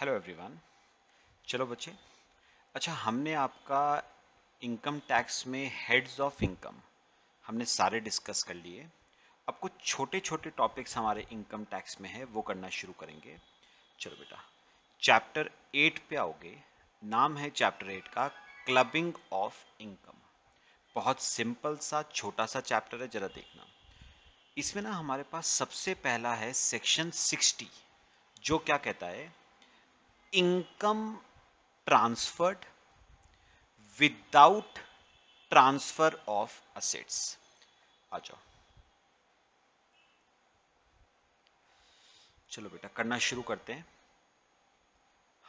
Hello everyone चलो बच्चे अच्छा हमने आपका इनकम टैक्स में हेड्स ऑफ इनकम हमने सारे डिस्कस कर लिए अब कुछ छोटे छोटे टॉपिक्स हमारे इनकम टैक्स में है वो करना शुरू करेंगे चलो बेटा चैप्टर एट पे आओगे नाम है चैप्टर एट का क्लबिंग ऑफ इनकम बहुत सिंपल सा छोटा सा चैप्टर है जरा देखना इसमें ना हमारे पास सबसे पहला है सेक्शन 60 जो क्या कहता है income transferred without transfer of assets आ जाओ चलो बेटा करना शुरू करते हैं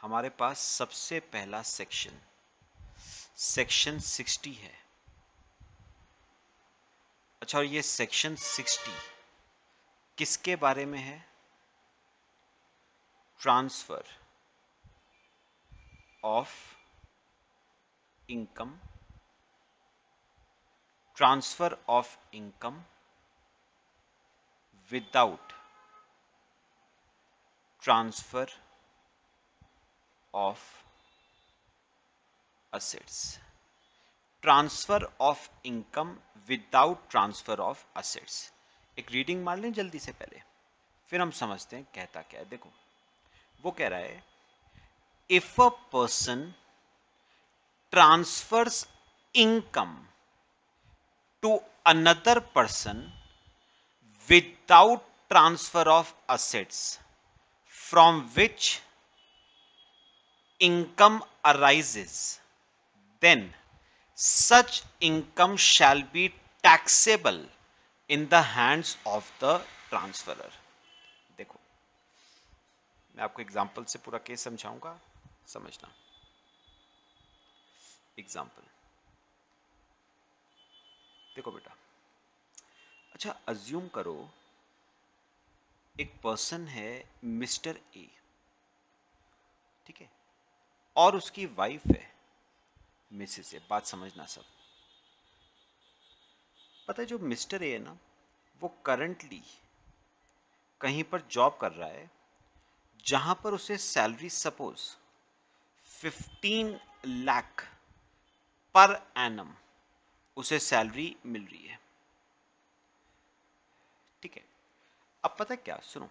हमारे पास सबसे पहला सेक्शन सेक्शन 60 है अच्छा और ये सेक्शन 60 किसके बारे में है transfer of income transfer of income without transfer of assets transfer of income without transfer of assets एक रीडिंग मान लें जल्दी से पहले फिर हम समझते हैं कहता क्या है देखो वो कह रहा है if a person transfers income to another person without transfer of assets from which income arises then such income shall be taxable in the hands of the transferer देखो मैं आपको एग्जाम्पल से पूरा केस समझाऊंगा समझना एग्जाम्पल देखो बेटा अच्छा अज्यूम करो एक पर्सन है मिस्टर ए ठीक है और उसकी वाइफ है मिसेस ए बात समझना सब पता है जो मिस्टर ए है ना वो करंटली कहीं पर जॉब कर रहा है जहां पर उसे salary suppose fifteen lakh per annum उसे सैलरी मिल रही है ठीक है अब पता क्या सुनो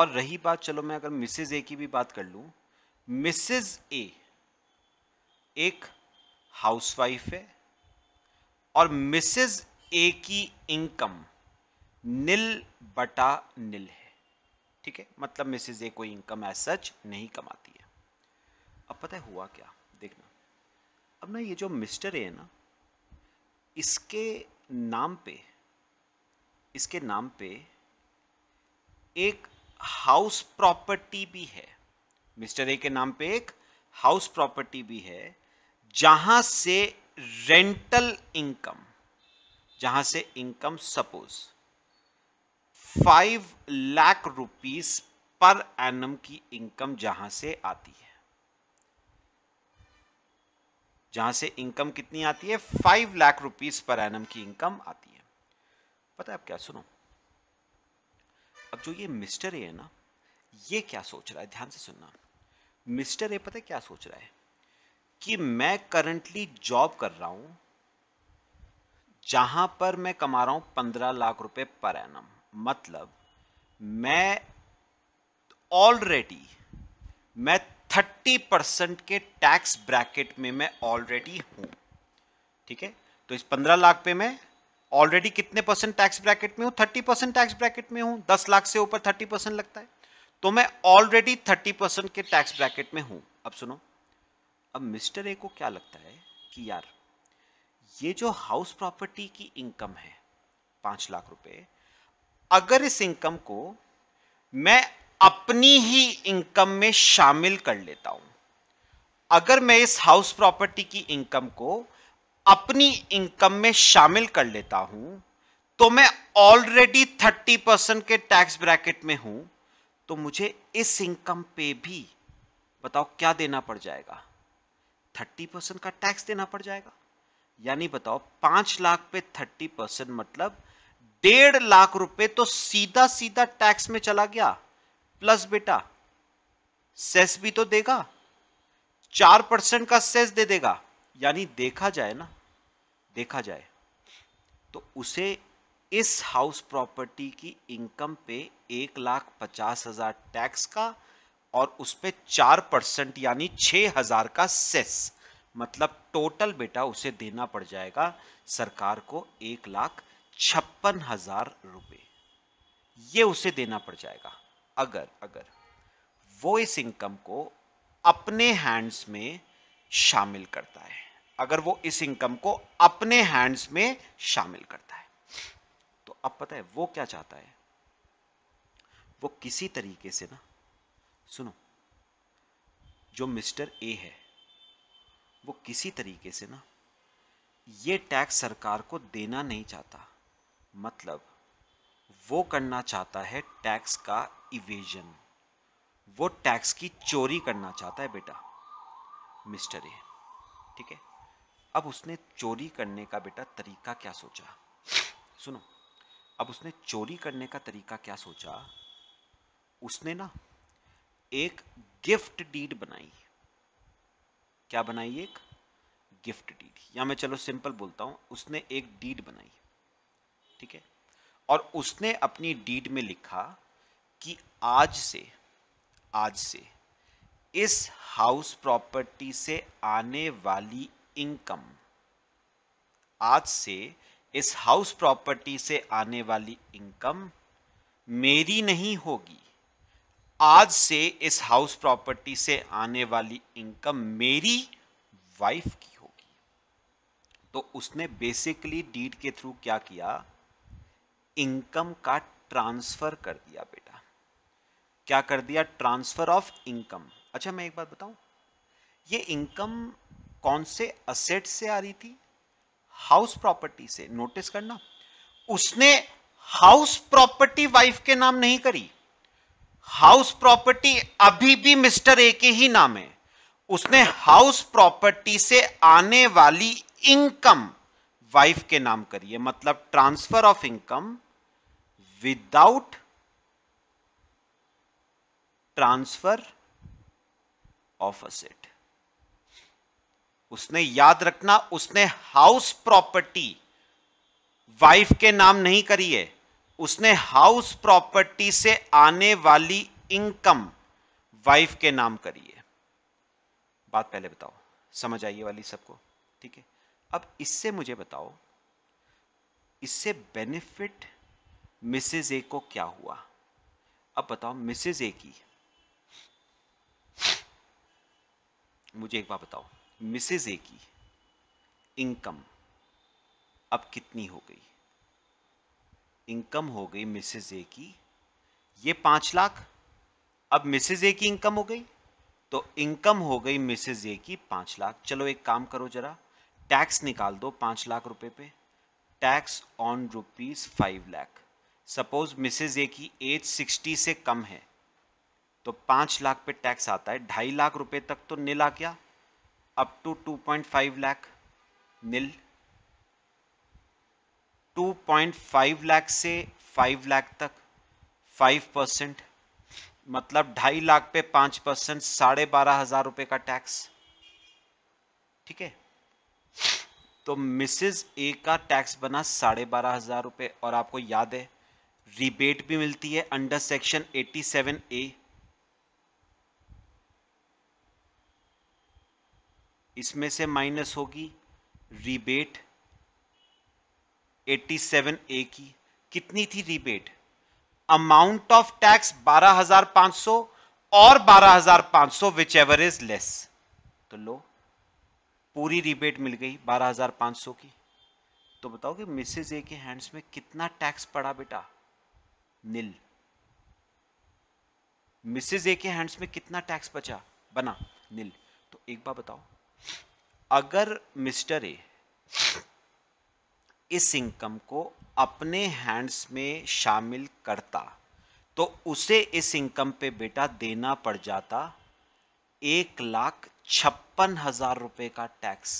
और रही बात चलो मैं अगर मिसेज ए की भी बात कर लूं मिसेज ए एक हाउसवाइफ है और मिसेज ए की इनकम नील बटा नील है ठीक है मतलब मिसेज ए कोई इनकम एज सच नहीं कमाती है अब पता है हुआ क्या देखना अब ना ये जो मिस्टर ए है ना इसके नाम पे इसके नाम पे एक हाउस प्रॉपर्टी भी है मिस्टर ए के नाम पे एक हाउस प्रॉपर्टी भी है जहां से रेंटल इनकम जहां से income suppose five lakh rupees per annum की इनकम जहां से आती है जहां से इनकम कितनी आती है five lakh rupees per annum की इनकम आती है पता है आप क्या सुनो अब जो ये मिस्टर ए है ना ये क्या सोच रहा है ध्यान से सुनना मिस्टर ए पता है क्या सोच रहा है कि मैं करंटली जॉब कर रहा हूं जहां पर मैं कमा रहा हूं पंद्रह लाख रुपए पर एनम मतलब मैं ऑलरेडी मैं थर्टी परसेंट के टैक्स ब्रैकेट में मैं ऑलरेडी हूं ठीक है तो इस पंद्रह लाख पे मैं ऑलरेडी कितने परसेंट टैक्स ब्रैकेट में हूं थर्टी परसेंट टैक्स ब्रैकेट में हूं दस लाख से ऊपर थर्टी परसेंट लगता है तो मैं ऑलरेडी थर्टी परसेंट के टैक्स ब्रैकेट में हूं अब सुनो अब मिस्टर ए को क्या लगता है कि यार ये जो हाउस प्रॉपर्टी की इनकम है पांच लाख रुपए अगर इस इनकम को मैं अपनी ही इनकम में शामिल कर लेता हूं अगर मैं इस हाउस प्रॉपर्टी की इनकम को अपनी इनकम में शामिल कर लेता हूं तो मैं ऑलरेडी 30 परसेंट के टैक्स ब्रैकेट में हूं तो मुझे इस इनकम पे भी बताओ क्या देना पड़ जाएगा 30 परसेंट का टैक्स देना पड़ जाएगा यानी बताओ पांच लाख पे 30 परसेंट मतलब डेढ़ लाख रुपए तो सीधा सीधा टैक्स में चला गया प्लस बेटा सेस भी तो देगा चार परसेंट का सेस दे देगा यानी देखा जाए ना देखा जाए तो उसे इस हाउस प्रॉपर्टी की इनकम पे एक लाख पचास हजार टैक्स का और उस पर चार परसेंट यानी छह हजार का सेस मतलब टोटल बेटा उसे देना पड़ जाएगा सरकार को एक लाख छप्पन हजार रुपए ये उसे देना पड़ जाएगा अगर अगर वो इस इनकम को अपने हैंड्स में शामिल करता है अगर वो इस इनकम को अपने हैंड्स में शामिल करता है तो अब पता है वो क्या चाहता है वो किसी तरीके से ना सुनो जो मिस्टर ए है वो किसी तरीके से ना ये टैक्स सरकार को देना नहीं चाहता मतलब वो करना चाहता है टैक्स का इवेजन वो टैक्स की चोरी करना चाहता है बेटा मिस्टर ए ठीक है अब उसने चोरी करने का बेटा तरीका क्या सोचा सुनो अब उसने चोरी करने का तरीका क्या सोचा उसने ना एक गिफ्ट डीड बनाई क्या बनाई एक गिफ्ट डीड या मैं चलो सिंपल बोलता हूं उसने एक डीड बनाई ठीक है और उसने अपनी डीड में लिखा कि आज से आज से इस हाउस प्रॉपर्टी से आने वाली इनकम आज से इस हाउस प्रॉपर्टी से आने वाली इनकम मेरी नहीं होगी आज से इस हाउस प्रॉपर्टी से आने वाली इनकम मेरी वाइफ की होगी तो उसने बेसिकली डीड के थ्रू क्या किया इनकम का ट्रांसफर कर दिया बेटा क्या कर दिया ट्रांसफर ऑफ इनकम अच्छा मैं एक बात बताऊं ये इनकम कौन से असेट से आ रही थी हाउस प्रॉपर्टी से नोटिस करना उसने हाउस प्रॉपर्टी वाइफ के नाम नहीं करी हाउस प्रॉपर्टी अभी भी मिस्टर ए के ही नाम है उसने हाउस प्रॉपर्टी से आने वाली इनकम वाइफ के नाम करी है मतलब transfer of income without transfer of asset उसने याद रखना उसने हाउस प्रॉपर्टी वाइफ के नाम नहीं करी है उसने हाउस प्रॉपर्टी से आने वाली इनकम वाइफ के नाम करी है बात पहले बताओ समझ आइए वाली सबको ठीक है अब इससे मुझे बताओ इससे बेनिफिट मिसेज ए को क्या हुआ अब बताओ मिसेज ए की मुझे एक बात बताओ मिसेज ए की इनकम अब कितनी हो गई इनकम हो गई मिसेज ए की ये पांच लाख अब मिसेज ए की इनकम हो गई तो इनकम हो गई मिसेज ए की पांच लाख चलो एक काम करो जरा टैक्स निकाल दो पांच लाख रुपए पे tax on rupees five lakh suppose Mrs A की एज सिक्सटी से कम है तो पांच लाख पे टैक्स आता है ढाई लाख रुपए तक तो निल आ गया up to two point five lakh nil two point five lakh से फाइव लाख तक फाइव परसेंट मतलब ढाई लाख पे पांच परसेंट साढ़े बारह हजार रुपए का टैक्स ठीक है तो मिसेस ए का टैक्स बना साढ़े बारह हजार रुपए और आपको याद है रिबेट भी मिलती है अंडर सेक्शन 87 ए इसमें से माइनस होगी रिबेट 87 ए की कितनी थी रिबेट अमाउंट ऑफ टैक्स 12,500 और 12,500 विच एवर इज लेस तो लो पूरी रिबेट मिल गई 12,500 की तो बताओ कि मिसेज ए के हैंड्स में कितना टैक्स पड़ा बेटा नील मिसेज ए के हैंड्स में कितना टैक्स बचा बना नील तो एक बार बताओ अगर मिस्टर ए इस इनकम को अपने हैंड्स में शामिल करता तो उसे इस इनकम पे बेटा देना पड़ जाता एक लाख छप्पन हजार रुपए का टैक्स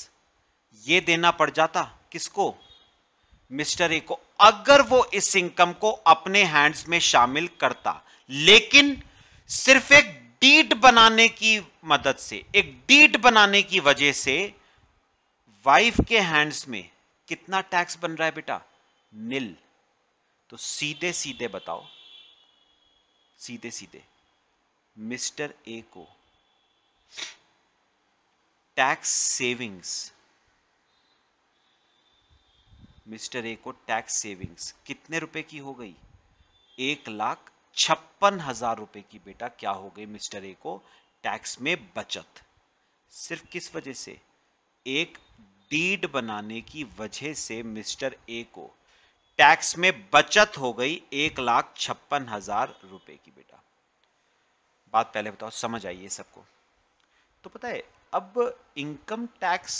ये देना पड़ जाता किसको मिस्टर ए को अगर वो इस इनकम को अपने हैंड्स में शामिल करता लेकिन सिर्फ एक डीट बनाने की मदद से एक डीट बनाने की वजह से वाइफ के हैंड्स में कितना टैक्स बन रहा है बेटा निल तो सीधे सीधे बताओ सीधे सीधे मिस्टर ए को टैक्स सेविंग्स मिस्टर ए को टैक्स सेविंग्स कितने रुपए की हो गई एक लाख छप्पन हजार रुपए की बेटा क्या हो गई मिस्टर ए को टैक्स में बचत सिर्फ किस वजह से एक डीड बनाने की वजह से मिस्टर ए को टैक्स में बचत हो गई एक लाख छप्पन हजार रुपए की बेटा बात पहले बताओ समझ आई है सबको तो पता है अब इनकम टैक्स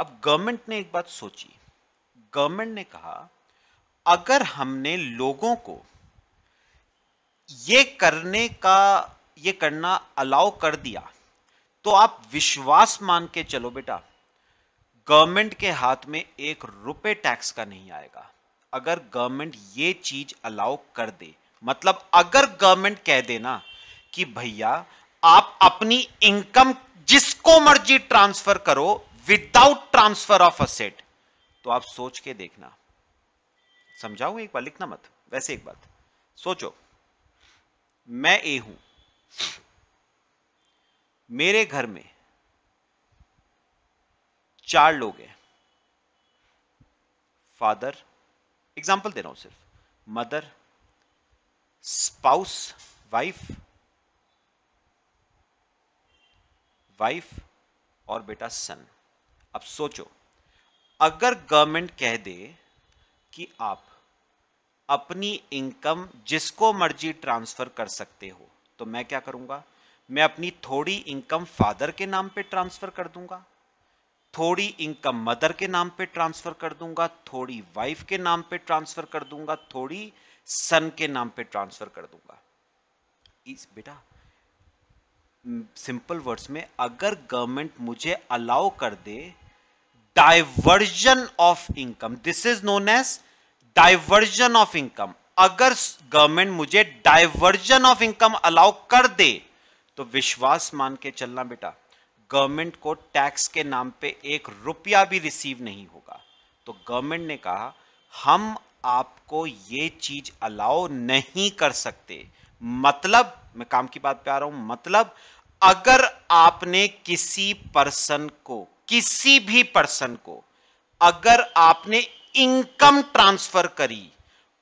अब गवर्नमेंट ने एक बात सोची गवर्नमेंट ने कहा अगर हमने लोगों को ये करने का ये करना अलाउ कर दिया तो आप विश्वास मान के चलो बेटा गवर्नमेंट के हाथ में एक रुपए टैक्स का नहीं आएगा अगर गवर्नमेंट ये चीज अलाउ कर दे मतलब अगर गवर्नमेंट कह देना कि भैया आप अपनी इनकम जिसको मर्जी ट्रांसफर करो विदाउट ट्रांसफर ऑफ असेट तो आप सोच के देखना समझाऊ एक बार लिखना मत वैसे एक बात सोचो मैं ए हूं मेरे घर में चार लोग हैं फादर एग्जाम्पल दे रहा हूं सिर्फ मदर स्पाउस वाइफ वाइफ और बेटा सन अब सोचो अगर गवर्नमेंट कह दे कि आप अपनी इनकम जिसको मर्जी ट्रांसफर कर सकते हो तो मैं क्या करूंगा मैं अपनी थोड़ी इनकम फादर के नाम पे ट्रांसफर कर दूंगा थोड़ी इनकम मदर के नाम पे ट्रांसफर कर दूंगा थोड़ी वाइफ के नाम पे ट्रांसफर कर दूंगा थोड़ी सन के नाम पे ट्रांसफर कर दूंगा इस बेटा सिंपल वर्ड्स में अगर गवर्नमेंट मुझे अलाउ कर दे diversion of income this is known as diversion of income अगर गवर्नमेंट मुझे डाइवर्जन ऑफ इनकम अलाउ कर दे तो विश्वास मान के चलना बेटा गवर्नमेंट को टैक्स के नाम पे एक रुपया भी रिसीव नहीं होगा तो गवर्नमेंट ने कहा हम आपको ये चीज अलाउ नहीं कर सकते मतलब मैं काम की बात पे आ रहा हूं मतलब अगर आपने किसी पर्सन को किसी भी पर्सन को अगर आपने इनकम ट्रांसफर करी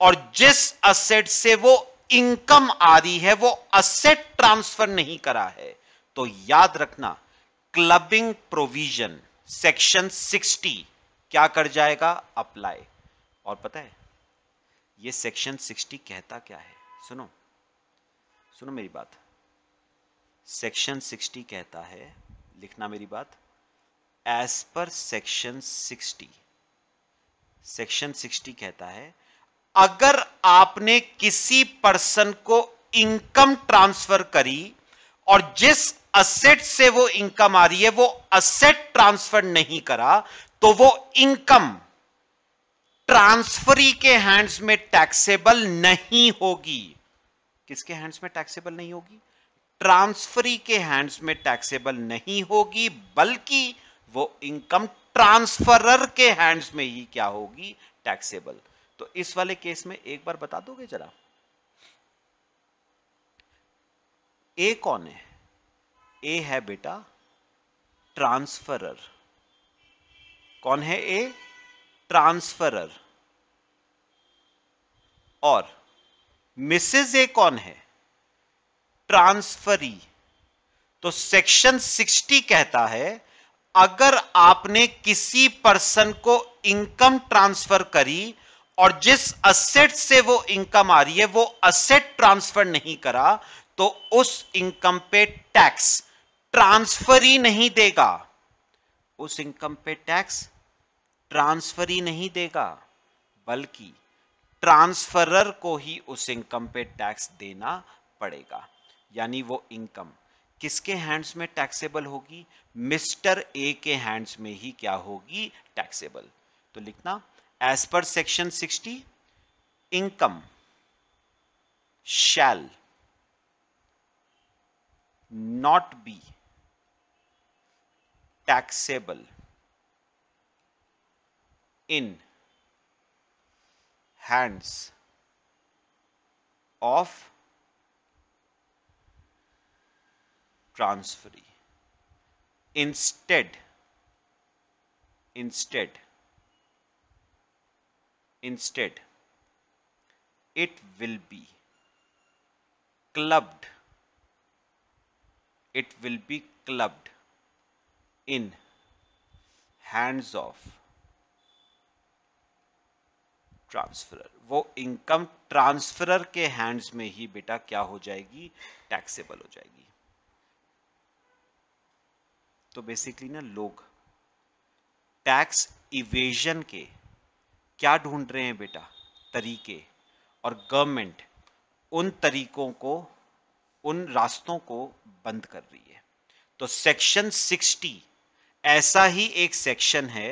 और जिस असेट से वो इनकम आ रही है वो असेट ट्रांसफर नहीं करा है तो याद रखना क्लबिंग प्रोविजन सेक्शन 60 क्या कर जाएगा अप्लाई और पता है ये सेक्शन 60 कहता क्या है सुनो सुनो मेरी बात सेक्शन 60 कहता है लिखना मेरी बात एज पर सेक्शन 60 सेक्शन 60 कहता है अगर आपने किसी पर्सन को इनकम ट्रांसफर करी और जिस असेट से वो इनकम आ रही है वो असेट ट्रांसफर नहीं करा तो वो इनकम ट्रांसफरी के हैंड्स में टैक्सेबल नहीं होगी किसके हैंड्स में टैक्सेबल नहीं होगी ट्रांसफरी के हैंड्स में टैक्सेबल नहीं होगी बल्कि वो इनकम ट्रांसफरर के हैंड्स में ही क्या होगी टैक्सेबल तो इस वाले केस में एक बार बता दोगे जरा ए कौन है ए है बेटा ट्रांसफरर कौन है ए ट्रांसफरर और मिसेज ए कौन है ट्रांसफरी तो सेक्शन 60 कहता है अगर आपने किसी पर्सन को इनकम ट्रांसफर करी और जिस असेट से वो इनकम आ रही है वो असेट ट्रांसफर नहीं करा तो उस इनकम पे टैक्स ट्रांसफर ही नहीं देगा उस इनकम पे टैक्स ट्रांसफर ही नहीं देगा बल्कि ट्रांसफरर को ही उस इनकम पे टैक्स देना पड़ेगा यानी वो इनकम किसके हैंड्स में टैक्सेबल होगी मिस्टर ए के हैंड्स में ही क्या होगी टैक्सेबल तो लिखना as per section 60 income shall not be taxable in hands of transferee instead instead instead it will be clubbed it will be clubbed in hands of transferor वो income transferor के hands में ही बेटा क्या हो जाएगी टैक्सेबल हो जाएगी तो बेसिकली ना लोग टैक्स इवेजन के क्या ढूंढ रहे हैं बेटा तरीके और गवर्नमेंट उन तरीकों को उन रास्तों को बंद कर रही है तो सेक्शन 60 ऐसा ही एक सेक्शन है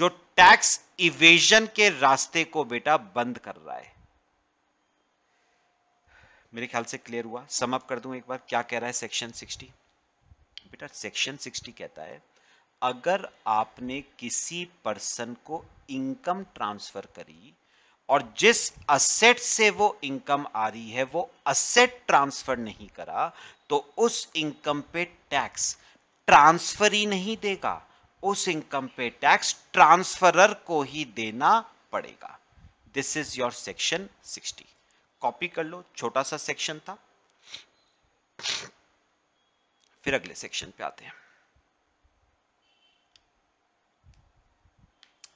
जो टैक्स इवेजन के रास्ते को बेटा बंद कर रहा है मेरे ख्याल से क्लियर हुआ समअप कर दूं एक बार क्या कह रहा है सेक्शन 60 बेटा सेक्शन 60 कहता है अगर आपने किसी पर्सन को इनकम ट्रांसफर करी और जिस असेट से वो इनकम आ रही है वो असेट ट्रांसफर नहीं करा तो उस इनकम पे टैक्स ट्रांसफर ही नहीं देगा उस इनकम पे टैक्स ट्रांसफरर को ही देना पड़ेगा this is your section 60 copy कर लो छोटा सा सेक्शन था फिर अगले सेक्शन पे आते हैं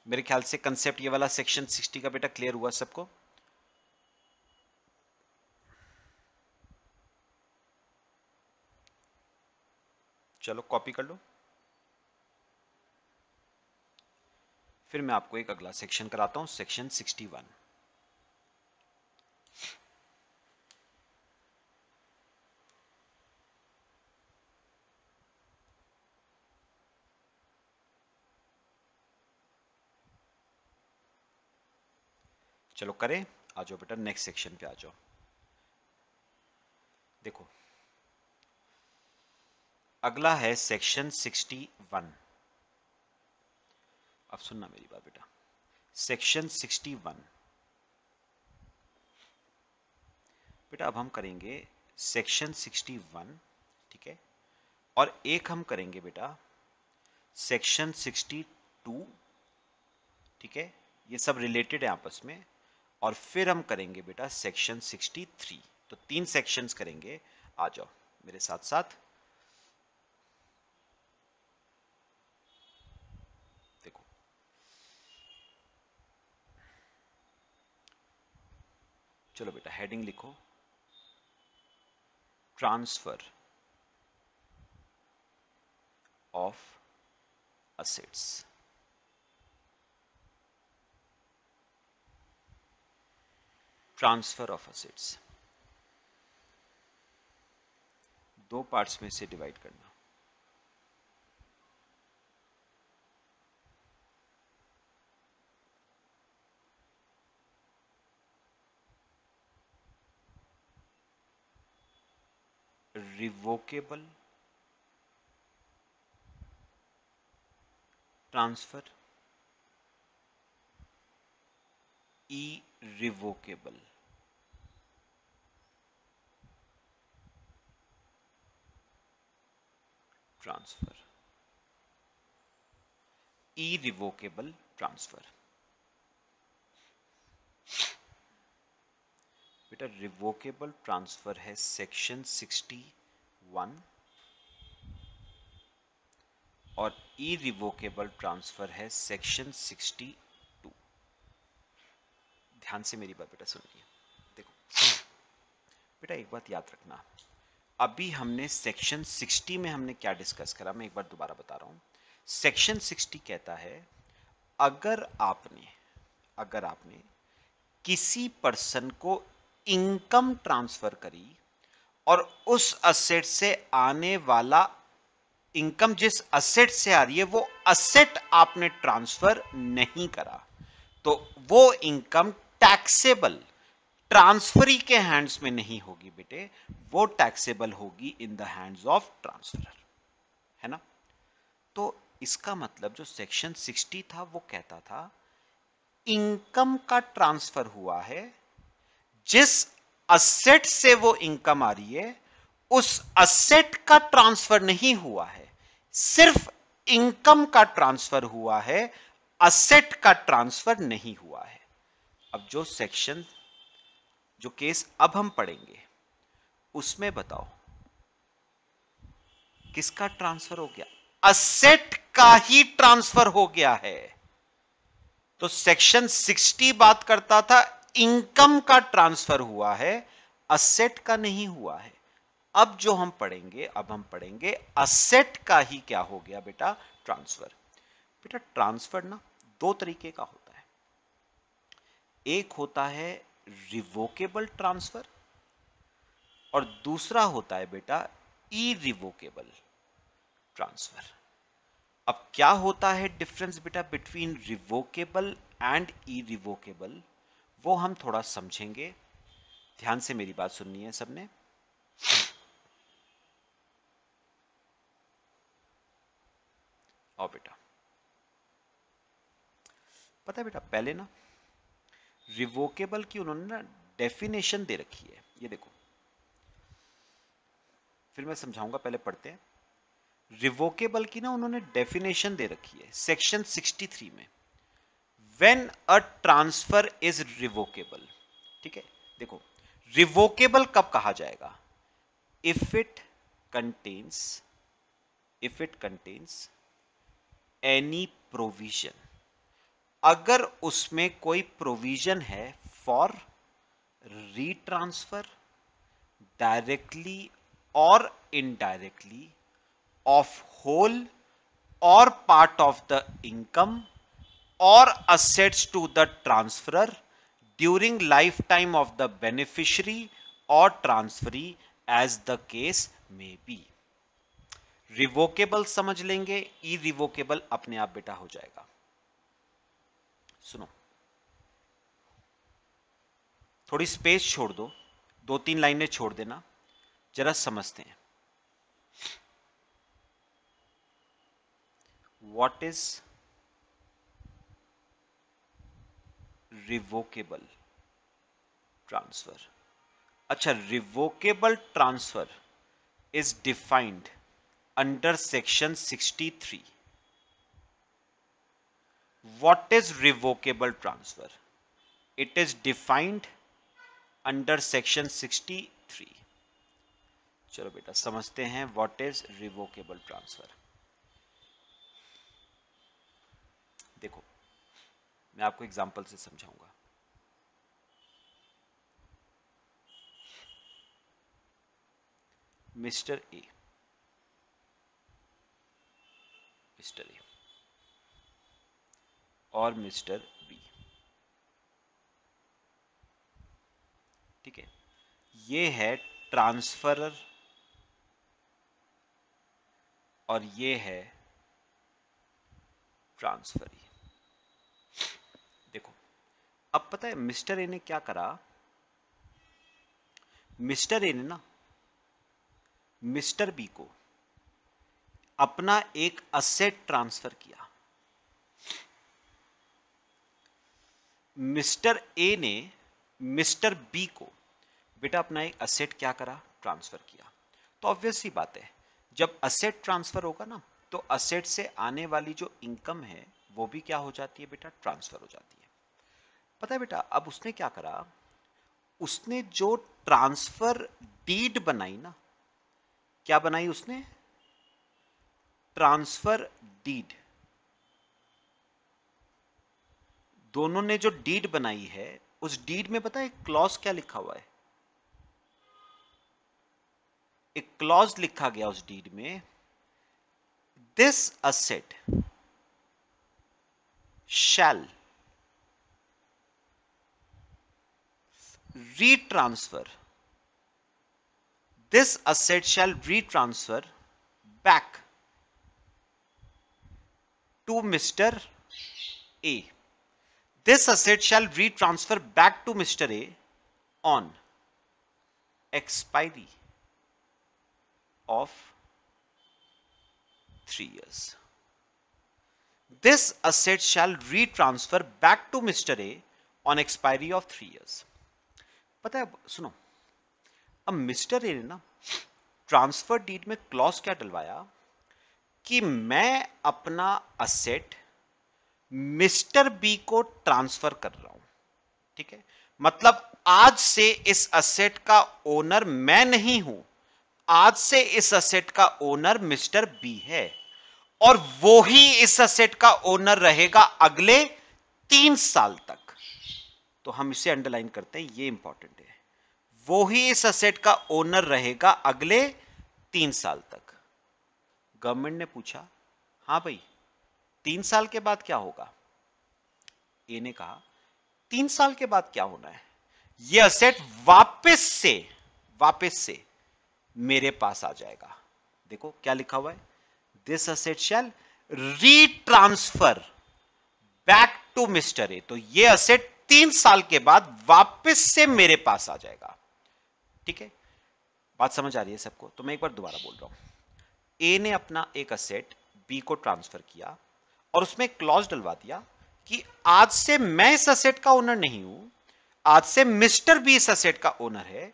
मेरे ख्याल से कंसेप्ट ये वाला सेक्शन 60 का बेटा क्लियर हुआ सबको चलो कॉपी कर लो फिर मैं आपको एक अगला सेक्शन कराता हूं सेक्शन 61 चलो करें आ जाओ बेटा नेक्स्ट सेक्शन पे आ जाओ देखो अगला है सेक्शन 61 अब सुनना मेरी बात बेटा सेक्शन 61 बेटा अब हम करेंगे सेक्शन 61 ठीक है और एक हम करेंगे बेटा सेक्शन 62 ठीक है ये सब रिलेटेड है आपस में और फिर हम करेंगे बेटा सेक्शन 63 तो तीन सेक्शंस करेंगे आ जाओ मेरे साथ साथ देखो चलो बेटा हेडिंग लिखो transfer of assets transfer of assets दो पार्ट्स में से डिवाइड करना revocable transfer irrevocable transfer irrevocable transfer बेटा रिवोकेबल ट्रांसफर है सेक्शन 61 और ई रिवोकेबल ट्रांसफर है सेक्शन 62 ध्यान से मेरी बात बेटा सुनिए देखो बेटा एक बात याद रखना अभी हमने सेक्शन 60 में हमने क्या डिस्कस करा मैं एक बार दोबारा बता रहा हूं सेक्शन 60 कहता है अगर आपने अगर आपने किसी पर्सन को इनकम ट्रांसफर करी और उस असेट से आने वाला इनकम जिस असेट से आ रही है वो असेट आपने ट्रांसफर नहीं करा तो वो इनकम टैक्सेबल ट्रांसफरी के हैंड्स में नहीं होगी बेटे वो टैक्सेबल होगी in the hands of transferor है ना तो इसका मतलब जो सेक्शन 60 था वो कहता था इनकम का ट्रांसफर हुआ है जिस असेट से वो इनकम आ रही है उस असेट का ट्रांसफर नहीं हुआ है सिर्फ इनकम का ट्रांसफर हुआ है असेट का ट्रांसफर नहीं हुआ है अब जो सेक्शन जो केस अब हम पढ़ेंगे उसमें बताओ किसका ट्रांसफर हो गया असेट का ही ट्रांसफर हो गया है तो सेक्शन 60 बात करता था इनकम का ट्रांसफर हुआ है असेट का नहीं हुआ है अब जो हम पढ़ेंगे अब हम पढ़ेंगे असेट का ही क्या हो गया बेटा ट्रांसफर बेटा ट्रांसफर ना दो तरीके का होता है एक होता है रिवोकेबल ट्रांसफर और दूसरा होता है बेटा ई रिवोकेबल ट्रांसफर अब क्या होता है डिफरेंस बेटा between revocable and irrevocable वो हम थोड़ा समझेंगे ध्यान से मेरी बात सुननी है सबने बेटा पता है बेटा पहले ना रिवोकेबल की उन्होंने ना डेफिनेशन दे रखी है ये देखो फिर मैं समझाऊंगा पहले पढ़ते हैं रिवोकेबल की ना उन्होंने डेफिनेशन दे रखी है सेक्शन 63 में when a transfer is revocable ठीक है देखो रिवोकेबल कब कहा जाएगा if it contains if it contains any provision अगर उसमें कोई प्रोविजन है फॉर रीट्रांसफर डायरेक्टली और इनडायरेक्टली ऑफ होल और पार्ट ऑफ द इनकम और assets to the transfer during life time of the beneficiary और transferee as the case may be revocable समझ लेंगे ई रिवोकेबल अपने आप बेटा हो जाएगा सुनो थोड़ी स्पेस छोड़ दो दो तीन लाइनें छोड़ देना जरा समझते हैं वॉट इज रिवोकेबल ट्रांसफर अच्छा revocable transfer is defined under section 63 what is revocable transfer it is defined under section 63 चलो बेटा समझते हैं वॉट इज रिवोकेबल ट्रांसफर देखो मैं आपको एग्जाम्पल से समझाऊंगा मिस्टर ए मिस्टर ए और मिस्टर बी ठीक है ये है ट्रांसफरर और ये है ट्रांसफरी देखो अब पता है मिस्टर ए ने क्या करा मिस्टर ए ने ना मिस्टर बी को अपना एक असेट ट्रांसफर किया मिस्टर ए ने मिस्टर बी को बेटा अपना एक असेट क्या करा ट्रांसफर किया तो ऑब्वियसली बात है जब असेट ट्रांसफर होगा ना तो असेट से आने वाली जो इनकम है वो भी क्या हो जाती है बेटा ट्रांसफर हो जाती है पता है बेटा अब उसने क्या करा उसने जो ट्रांसफर डीड बनाई ना क्या बनाई उसने ट्रांसफर डीड दोनों ने जो डीड बनाई है उस डीड में पता है क्लॉज क्या लिखा हुआ है एक क्लॉज लिखा गया उस डीड में this asset shall this asset shall retransfer back to Mr A this asset shall retransfer back to Mr. A on expiry of 3 years. This asset shall retransfer back to Mr. A on expiry of 3 years. पता है सुनो अब mister A ने na transfer deed में clause kya डलवाया ki main apna asset Mr B को transfer कर रहा हूं ठीक है मतलब आज से इस असेट का ओनर मैं नहीं हूं आज से इस असेट का ओनर मिस्टर बी है और वो ही इस असेट का ओनर रहेगा अगले तीन साल तक तो हम इसे अंडरलाइन करते हैं ये इंपॉर्टेंट है वो ही इस असेट का ओनर रहेगा अगले तीन साल तक गवर्नमेंट ने पूछा हाँ भाई तीन साल के बाद क्या होगा ए ने कहा तीन साल के बाद क्या होना है यह असेट वापस से वापस से मेरे पास आ जाएगा देखो क्या लिखा हुआ है this asset shall retransfer back to Mr A तो यह असेट तीन साल के बाद वापस से मेरे पास आ जाएगा ठीक है बात समझ आ रही है सबको तो मैं एक बार दोबारा बोल रहा हूं ए ने अपना एक असेट बी को ट्रांसफर किया और उसमें क्लॉज डलवा दिया कि आज से मैं इस असेट का ओनर नहीं हूं आज से मिस्टर बी इस असेट का ओनर है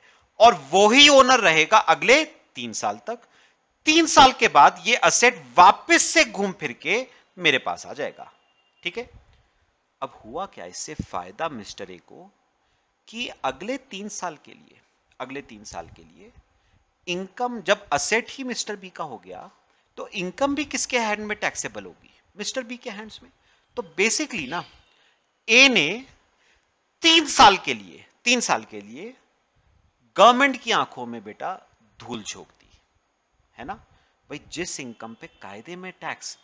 और वो ही ओनर रहेगा अगले तीन साल तक तीन साल के बाद ये असेट वापस से घूम फिर के मेरे पास आ जाएगा ठीक है अब हुआ क्या इससे फायदा मिस्टर ए को कि अगले तीन साल के लिए अगले तीन साल के लिए इनकम जब असेट ही मिस्टर बी का हो गया तो इनकम भी किसके हैंड में टैक्सेबल होगी मिस्टर बी के हैंड्स में तो बेसिकली ना ए ने तीन साल के लिए तीन साल के लिए गवर्नमेंट की आंखों में बेटा धूल झोंक दी है ना भाई जिस इनकम पे कायदे में टैक्स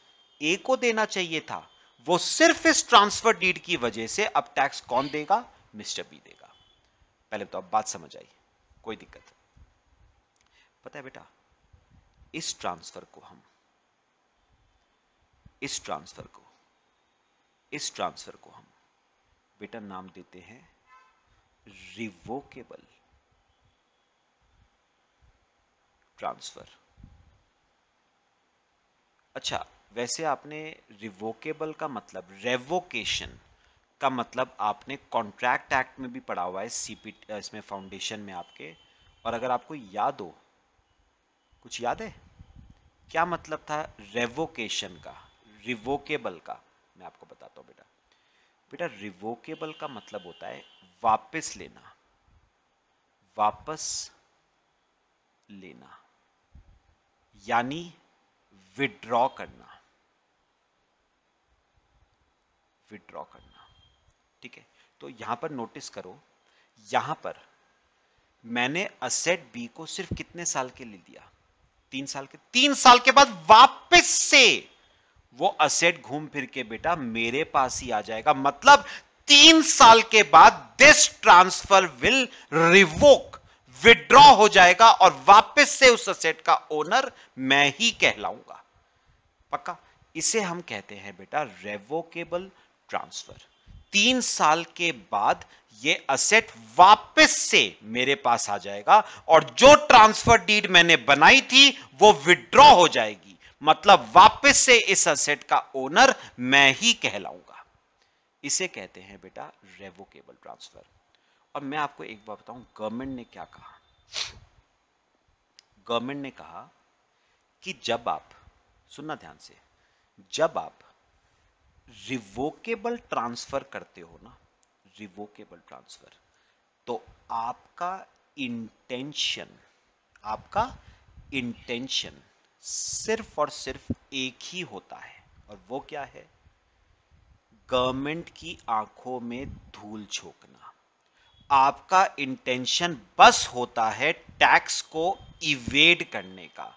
ए को देना चाहिए था वो सिर्फ इस ट्रांसफर डीड की वजह से अब टैक्स कौन देगा मिस्टर बी देगा पहले तो अब बात समझ आई कोई दिक्कत पता है बेटा इस ट्रांसफर को हम इस ट्रांसफर को इस ट्रांसफर को हम बेटा नाम देते हैं रिवोकेबल ट्रांसफर अच्छा वैसे आपने रिवोकेबल का मतलब रेवोकेशन का मतलब आपने कॉन्ट्रैक्ट एक्ट में भी पढ़ा हुआ है सीपी इसमें फाउंडेशन में आपके और अगर आपको याद हो कुछ याद है क्या मतलब था रेवोकेशन का रिवोकेबल का मैं आपको बताता हूं बेटा बेटा रिवोकेबल का मतलब होता है वापस लेना वापस लेना यानी विड्रॉ करना विड्रॉ करना ठीक है तो यहां पर नोटिस करो यहां पर मैंने असेट बी को सिर्फ कितने साल के लिए दिया तीन साल के तीन साल के बाद वापस से वो असेट घूम फिर के बेटा मेरे पास ही आ जाएगा मतलब तीन साल के बाद this transfer will revoke withdraw हो जाएगा और वापस से उस असेट का ओनर मैं ही कहलाऊंगा पक्का इसे हम कहते हैं बेटा रेवोकेबल ट्रांसफर तीन साल के बाद ये असेट वापस से मेरे पास आ जाएगा और जो ट्रांसफर डीड मैंने बनाई थी वो विड्रॉ हो जाएगी मतलब वापस से इस असेट का ओनर मैं ही कहलाऊंगा इसे कहते हैं बेटा रेवोकेबल ट्रांसफर और मैं आपको एक बार बताऊं गवर्नमेंट ने क्या कहा गवर्नमेंट ने कहा कि जब आप सुनना ध्यान से जब आप रिवोकेबल ट्रांसफर करते हो ना रिवोकेबल ट्रांसफर तो आपका इंटेंशन आपका इंटेंशन सिर्फ और सिर्फ एक ही होता है और वो क्या है गवर्नमेंट की आंखों में धूल झोंकना आपका इंटेंशन बस होता है टैक्स को इवेड करने का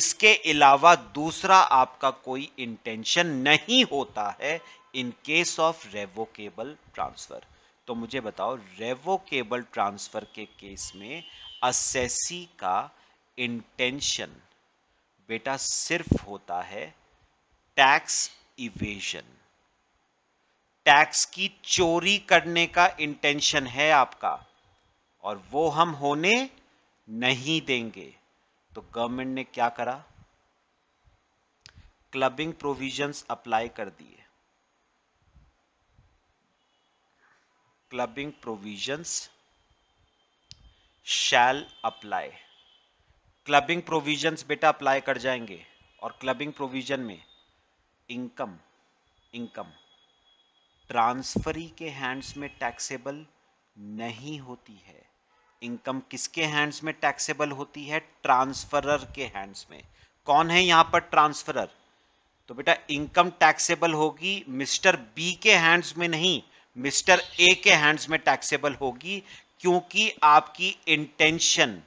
इसके अलावा दूसरा आपका कोई इंटेंशन नहीं होता है in case of revocable transfer तो मुझे बताओ रेवोकेबल ट्रांसफर के केस में असेसी का इंटेंशन बेटा सिर्फ होता है टैक्स इवेजन टैक्स की चोरी करने का इंटेंशन है आपका और वो हम होने नहीं देंगे तो गवर्नमेंट ने क्या करा क्लबिंग प्रोविजंस अप्लाई कर दिए clubbing provisions shall apply clubbing provisions बेटा अप्लाई कर जाएंगे और क्लबिंग प्रोविजन में इनकम इनकम ट्रांसफरी के हैंड्स में टैक्सेबल नहीं होती है इनकम किसके हैंड्स में टैक्सेबल होती है ट्रांसफरर के हैंड्स में कौन है यहां पर ट्रांसफरर तो बेटा इनकम टैक्सेबल होगी मिस्टर बी के हैंड्स में नहीं मिस्टर ए के हैंड्स में टैक्सेबल होगी क्योंकि आपकी इंटेंशन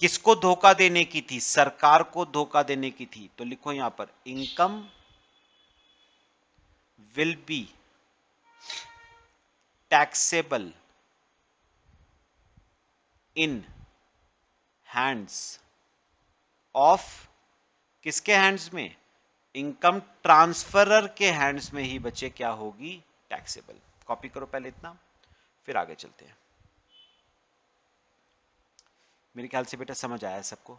किसको धोखा देने की थी सरकार को धोखा देने की थी तो लिखो यहां पर income will be taxable in hands of किसके हैंड्स में इनकम ट्रांसफरर के हैंड्स में ही बचे क्या होगी टैक्सेबल कॉपी करो पहले इतना फिर आगे चलते हैं मेरे ख्याल से बेटा समझ आया सबको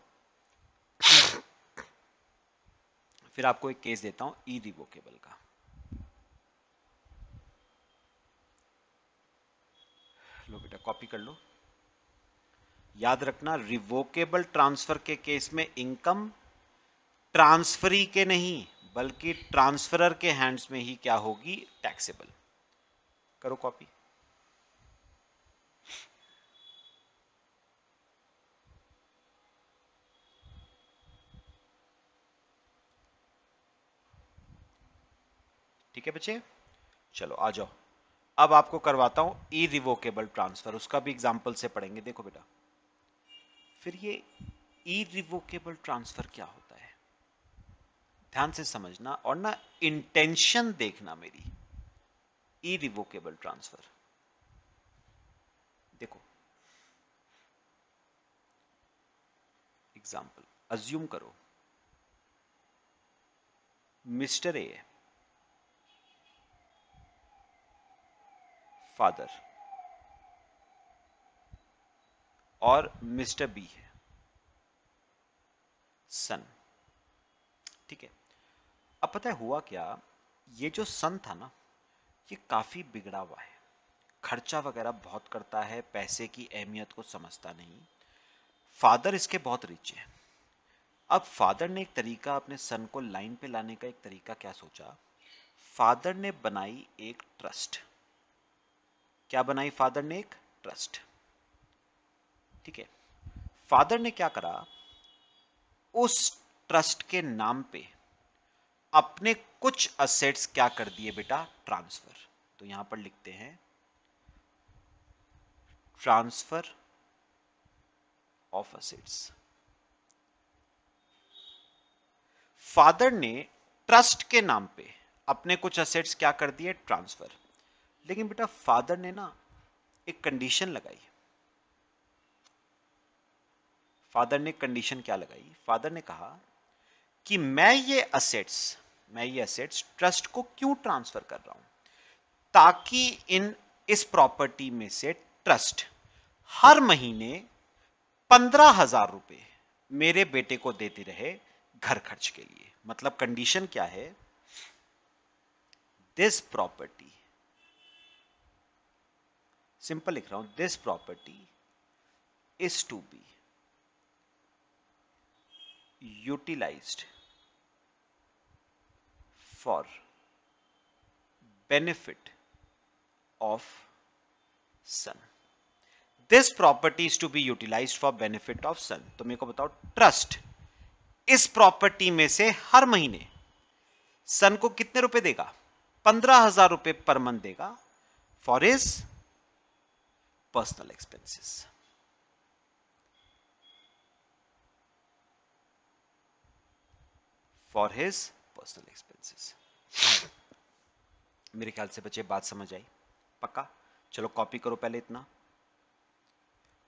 फिर आपको एक केस देता हूं ई रिवोकेबल का लो बेटा कॉपी कर लो याद रखना रिवोकेबल ट्रांसफर के केस में इनकम ट्रांसफरी के नहीं बल्कि ट्रांसफरर के हैंड्स में ही क्या होगी टैक्सेबल करो कॉपी ठीक है बच्चे चलो आ जाओ अब आपको करवाता हूं ई रिवोकेबल ट्रांसफर उसका भी एग्जाम्पल से पढ़ेंगे देखो बेटा फिर ये ई रिवोकेबल ट्रांसफर क्या होता है ध्यान से समझना और ना इंटेंशन देखना मेरी ई रिवोकेबल ट्रांसफर देखो एग्जाम्पल अज्यूम करो मिस्टर ए है फादर और मिस्टर बी है सन ठीक है अब पता है हुआ क्या ये जो सन था ना ये काफ़ी बिगड़ा हुआ है खर्चा वगैरह बहुत करता है पैसे की अहमियत को समझता नहीं फादर इसके बहुत रिच है अब फादर ने एक तरीका अपने सन को लाइन पे लाने का एक तरीका क्या सोचा फादर ने बनाई एक ट्रस्ट क्या बनाई फादर ने एक ट्रस्ट ठीक है फादर ने क्या करा उस ट्रस्ट के नाम पे अपने कुछ असेट्स क्या कर दिए बेटा ट्रांसफर तो यहां पर लिखते हैं ट्रांसफर ऑफ असेट्स फादर ने ट्रस्ट के नाम पे अपने कुछ असेट्स क्या कर दिए ट्रांसफर लेकिन बेटा फादर ने ना एक कंडीशन लगाई फादर ने कंडीशन क्या लगाई फादर ने कहा कि मैं ये असेट्स मैं ये असेट्स ट्रस्ट को क्यों ट्रांसफर कर रहा हूं ताकि इन इस प्रॉपर्टी में से ट्रस्ट हर महीने पंद्रह हजार रुपए मेरे बेटे को देते रहे घर खर्च के लिए मतलब कंडीशन क्या है दिस प्रॉपर्टी सिंपल लिख रहा हूं this property is to be utilise for benefit of son this property is to be utilise for benefit of son तो मेरे को बताओ ट्रस्ट इस प्रॉपर्टी में से हर महीने सन को कितने रुपए देगा पंद्रह हजार रुपए पर मंथ देगा for is personal expenses. For his personal expenses. मेरे ख्याल से बच्चे बात समझ आई पक्का चलो कॉपी करो पहले इतना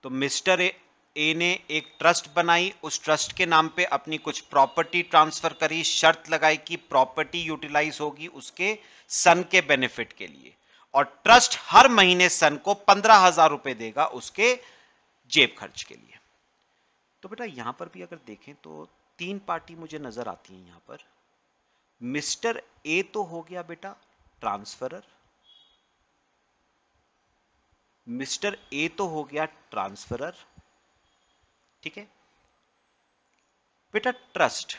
तो मिस्टर ए, ए ने एक ट्रस्ट बनाई उस ट्रस्ट के नाम पे अपनी कुछ प्रॉपर्टी ट्रांसफर करी शर्त लगाई कि प्रॉपर्टी यूटिलाइज होगी उसके सन के बेनिफिट के लिए और ट्रस्ट हर महीने सन को पंद्रह हजार रुपए देगा उसके जेब खर्च के लिए तो बेटा यहां पर भी अगर देखें तो तीन पार्टी मुझे नजर आती है यहां पर मिस्टर ए तो हो गया बेटा ट्रांसफरर मिस्टर ए तो हो गया ट्रांसफरर ठीक है बेटा ट्रस्ट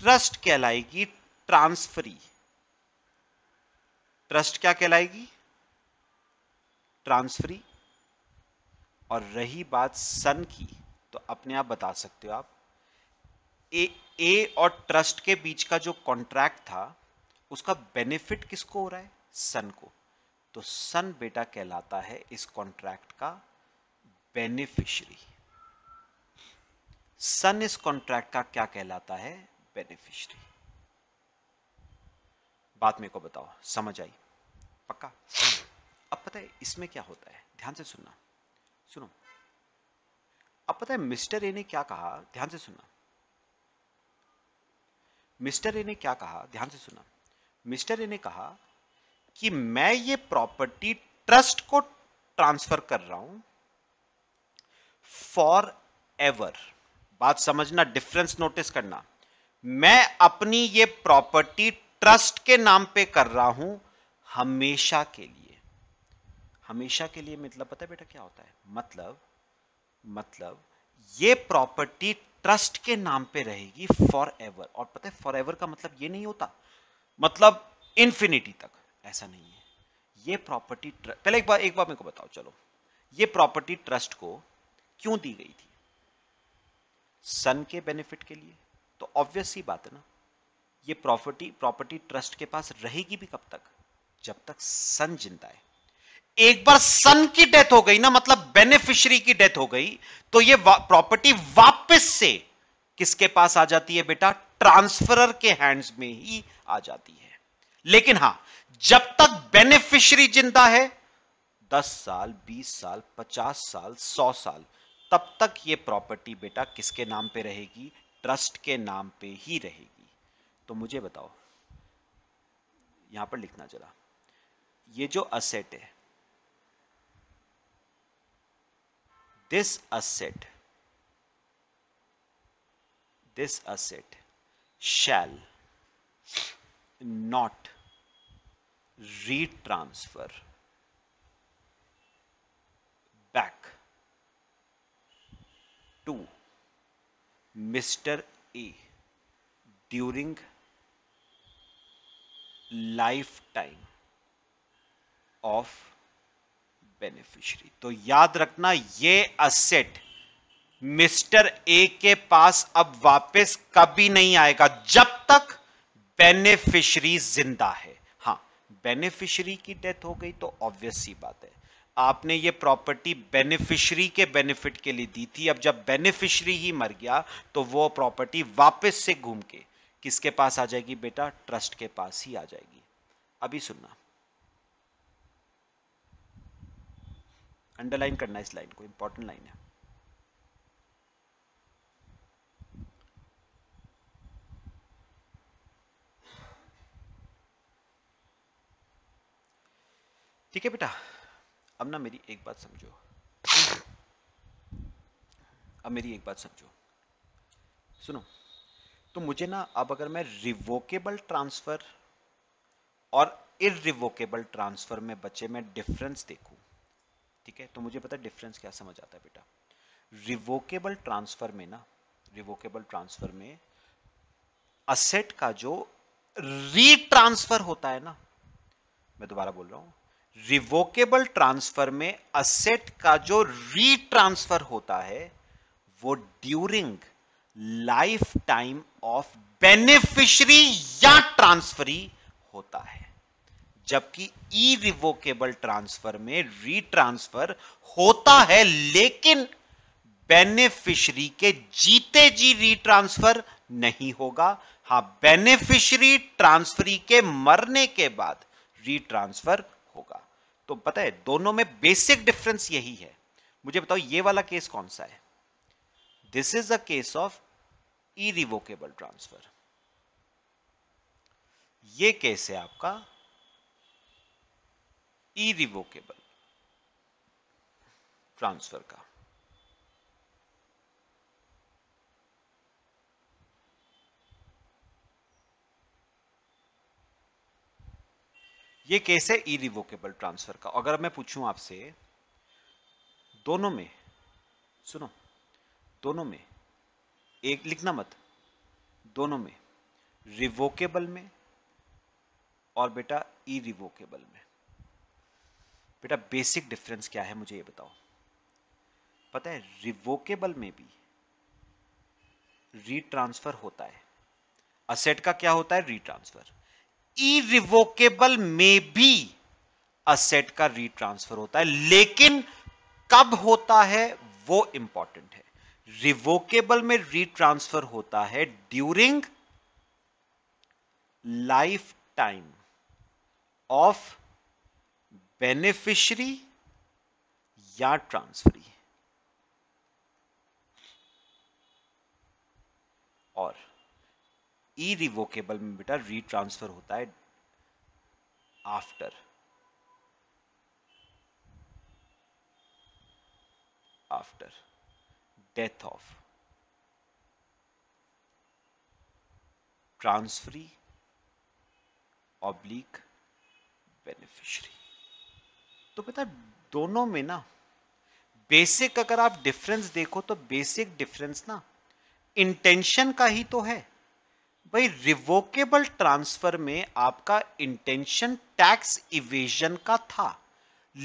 ट्रस्ट कहलाएगी ट्रांसफरी ट्रस्ट क्या कहलाएगी ट्रांसफरी और रही बात सन की तो अपने आप बता सकते हो आप ए, ए और ट्रस्ट के बीच का जो कॉन्ट्रैक्ट था उसका बेनिफिट किसको हो रहा है सन को तो सन बेटा कहलाता है इस कॉन्ट्रैक्ट का बेनिफिशरी सन इस कॉन्ट्रैक्ट का क्या कहलाता है बेनिफिशरी बात मेरे को बताओ समझ आई पक्का अब पता है इसमें क्या होता है ध्यान से सुनना सुनो अब पता है मिस्टर ए ने क्या कहा ध्यान से सुनना मिस्टर ए ने क्या कहा ध्यान से सुनना मिस्टर ए ने कहा कि मैं ये प्रॉपर्टी ट्रस्ट को ट्रांसफर कर रहा हूं फॉर एवर बात समझना डिफरेंस नोटिस करना मैं अपनी ये प्रॉपर्टी ट्रस्ट के नाम पे कर रहा हूं हमेशा के लिए हमेशा के लिए मतलब पता है बेटा क्या होता है मतलब मतलब ये प्रॉपर्टी ट्रस्ट के नाम पे रहेगी फॉर एवर और पता है फॉर एवर का मतलब ये नहीं होता मतलब इन्फिनिटी तक ऐसा नहीं है ये प्रॉपर्टी पहले एक बार एक बार मेरे को बताओ चलो ये प्रॉपर्टी ट्रस्ट को क्यों दी गई थी सन के बेनिफिट के लिए तो ऑब्वियस ही बात है ना ये प्रॉपर्टी प्रॉपर्टी ट्रस्ट के पास रहेगी भी कब तक जब तक सन जिंदा है एक बार सन की डेथ हो गई ना मतलब बेनिफिशियरी की डेथ हो गई तो ये वा, प्रॉपर्टी वापस से किसके पास आ जाती है बेटा ट्रांसफरर के हैंड्स में ही आ जाती है लेकिन हां जब तक बेनिफिशियरी जिंदा है 10 साल 20 साल 50 साल 100 साल तब तक ये प्रॉपर्टी बेटा किसके नाम पे रहेगी ट्रस्ट के नाम पे ही रहेगी तो मुझे बताओ यहां पर लिखना जरा ये जो असेट है this asset this asset shall not retransfer back to Mr A during life time of beneficiary तो याद रखना ये असेट मिस्टर ए के पास अब वापस कभी नहीं आएगा जब तक बेनिफिशरी जिंदा है हाँ बेनिफिशरी की डेथ हो गई तो ऑब्वियस सी बात है आपने ये प्रॉपर्टी बेनिफिशरी के बेनिफिट के लिए दी थी अब जब बेनिफिशरी ही मर गया तो वो प्रॉपर्टी वापस से घूम के किसके पास आ जाएगी बेटा ट्रस्ट के पास ही आ जाएगी अभी सुनना अंडरलाइन करना इस लाइन को इंपॉर्टेंट लाइन है ठीक है बेटा अब ना मेरी एक बात समझो अब मेरी एक बात समझो सुनो तो मुझे ना अब अगर मैं रिवोकेबल ट्रांसफर और इरिवोकेबल ट्रांसफर में बचे मैं डिफरेंस देखूं ठीक है तो मुझे पता है डिफरेंस क्या समझ आता है बेटा रिवोकेबल ट्रांसफर में ना रिवोकेबल ट्रांसफर में असेट का जो रीट्रांसफर होता है ना मैं दोबारा बोल रहा हूं रिवोकेबल ट्रांसफर में असेट का जो रीट्रांसफर होता है वो during life time of beneficiary या ट्रांसफरी होता है जबकि ई रिवोकेबल ट्रांसफर में रीट्रांसफर होता है लेकिन बेनिफिशरी के जीते जी रीट्रांसफर नहीं होगा हाँ बेनिफिशरी ट्रांसफरी के मरने के बाद रीट्रांसफर होगा तो पता है दोनों में बेसिक डिफरेंस यही है मुझे बताओ ये वाला केस कौन सा है this is a case of irrevocable transfer ये केस है आपका ई रिवोकेबल ट्रांसफर का ये केस है ई रिवोकेबल ट्रांसफर का अगर मैं पूछूं आपसे दोनों में सुनो दोनों में एक लिखना मत दोनों में रिवोकेबल में और बेटा ई रिवोकेबल में बेटा बेसिक डिफरेंस क्या है मुझे ये बताओ पता है रिवोकेबल में भी रीट्रांसफर होता है असेट का क्या होता है रीट्रांसफर इरिवोकेबल में भी असेट का रीट्रांसफर होता है लेकिन कब होता है वो इंपॉर्टेंट है रिवोकेबल में रीट्रांसफर होता है during life time of beneficiary या ट्रांसफरी और ई रिवोकेबल में बेटा रीट्रांसफर होता है after after death of transferee oblique beneficiary तो बेटा दोनों में ना बेसिक अगर आप डिफरेंस देखो तो बेसिक डिफरेंस ना इंटेंशन का ही तो है भाई रिवोकेबल ट्रांसफर में आपका इंटेंशन टैक्स इवेजन का था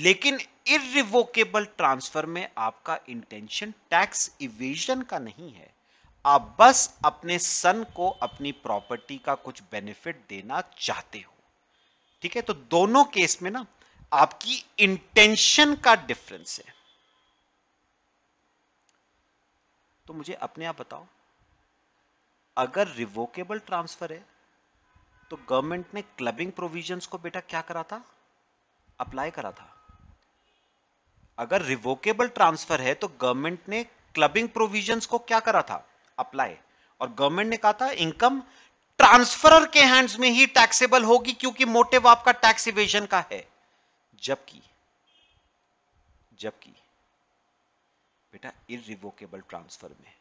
लेकिन इरिवोकेबल ट्रांसफर में आपका इंटेंशन टैक्स इवेजन का नहीं है आप बस अपने सन को अपनी प्रॉपर्टी का कुछ बेनिफिट देना चाहते हो ठीक है तो दोनों केस में ना आपकी इंटेंशन का डिफरेंस है तो मुझे अपने आप बताओ अगर रिवोकेबल ट्रांसफर है तो गवर्नमेंट ने क्लबिंग प्रोविजंस को बेटा क्या करा था अप्लाई करा था अगर रिवोकेबल ट्रांसफर है तो गवर्नमेंट ने क्लबिंग प्रोविजंस को क्या करा था अप्लाई और गवर्नमेंट ने कहा था इनकम ट्रांसफरर के हैंड्स में ही टैक्सेबल होगी क्योंकि मोटिव आपका टैक्स इवेजन का है जबकि जबकि बेटा इरिवोकेबल ट्रांसफर में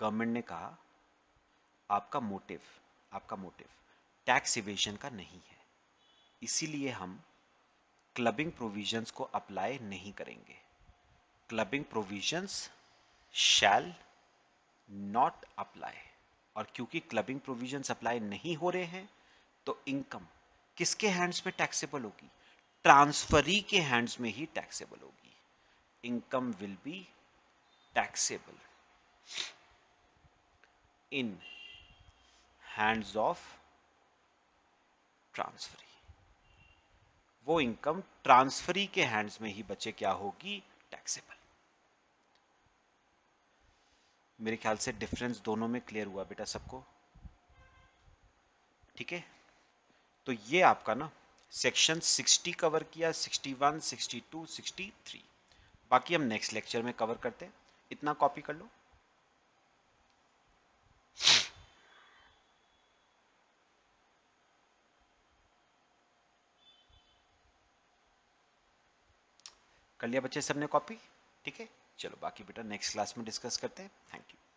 गवर्नमेंट ने कहा आपका मोटिव आपका मोटिव टैक्स इवेशन का नहीं है इसीलिए हम क्लबिंग प्रोविजंस को अप्लाई नहीं करेंगे clubbing provisions shall not apply और क्योंकि क्लबिंग प्रोविजंस अप्लाई नहीं हो रहे हैं तो इनकम किसके हैंड्स में टैक्सेबल होगी ट्रांसफरी के हैंड्स में ही टैक्सेबल होगी income will be taxable in hands of transferee वो इनकम ट्रांसफरी के हैंड्स में ही बचे क्या होगी टैक्सेबल मेरे ख्याल से डिफरेंस दोनों में क्लियर हुआ बेटा सबको ठीक है तो ये आपका ना सेक्शन 60 कवर किया 61, 62, 63 बाकी हम नेक्स्ट लेक्चर में कवर करते हैं इतना कॉपी कर लो कर लिया बच्चे सबने कॉपी ठीक है चलो बाकी बेटा नेक्स्ट क्लास में डिस्कस करते हैं थैंक यू